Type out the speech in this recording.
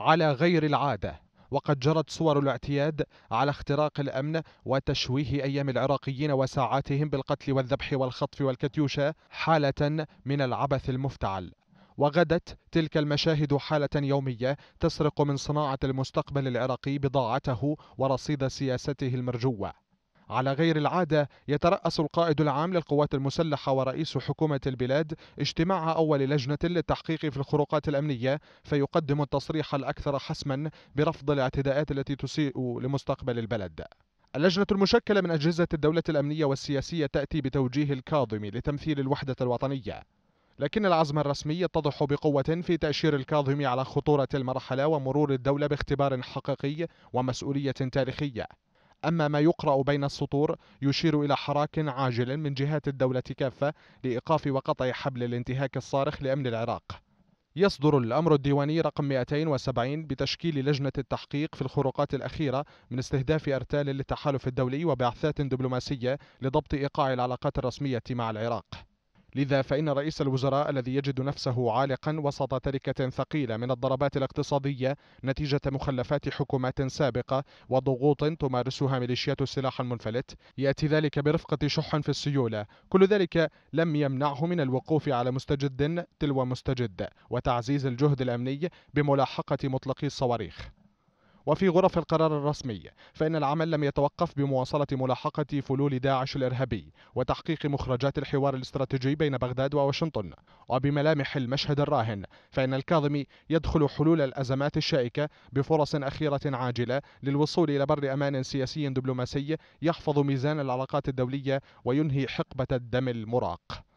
على غير العادة وقد جرت صور الاعتياد على اختراق الأمن وتشويه أيام العراقيين وساعاتهم بالقتل والذبح والخطف والكتيوشة حالة من العبث المفتعل وغدت تلك المشاهد حالة يومية تسرق من صناعة المستقبل العراقي بضاعته ورصيد سياسته المرجوة على غير العادة يترأس القائد العام للقوات المسلحة ورئيس حكومة البلاد اجتماع أول لجنة للتحقيق في الخروقات الأمنية فيقدم التصريح الأكثر حسما برفض الاعتداءات التي تسيء لمستقبل البلد اللجنة المشكلة من أجهزة الدولة الأمنية والسياسية تأتي بتوجيه الكاظم لتمثيل الوحدة الوطنية لكن العزم الرسمي يتضح بقوة في تأشير الكاظم على خطورة المرحلة ومرور الدولة باختبار حقيقي ومسؤولية تاريخية أما ما يقرأ بين السطور يشير إلى حراك عاجل من جهات الدولة كافة لإيقاف وقطع حبل الانتهاك الصارخ لأمن العراق يصدر الأمر الديواني رقم 270 بتشكيل لجنة التحقيق في الخروقات الأخيرة من استهداف أرتال للتحالف الدولي وبعثات دبلوماسية لضبط إيقاع العلاقات الرسمية مع العراق لذا فإن رئيس الوزراء الذي يجد نفسه عالقا وسط تركة ثقيلة من الضربات الاقتصادية نتيجة مخلفات حكومات سابقة وضغوط تمارسها ميليشيات السلاح المنفلت يأتي ذلك برفقة شح في السيولة كل ذلك لم يمنعه من الوقوف على مستجد تلو مستجد وتعزيز الجهد الأمني بملاحقة مطلقي الصواريخ وفي غرف القرار الرسمي فإن العمل لم يتوقف بمواصلة ملاحقة فلول داعش الإرهابي وتحقيق مخرجات الحوار الاستراتيجي بين بغداد وواشنطن وبملامح المشهد الراهن فإن الكاظمي يدخل حلول الأزمات الشائكة بفرص أخيرة عاجلة للوصول إلى بر أمان سياسي دبلوماسي يحفظ ميزان العلاقات الدولية وينهي حقبة الدم المراق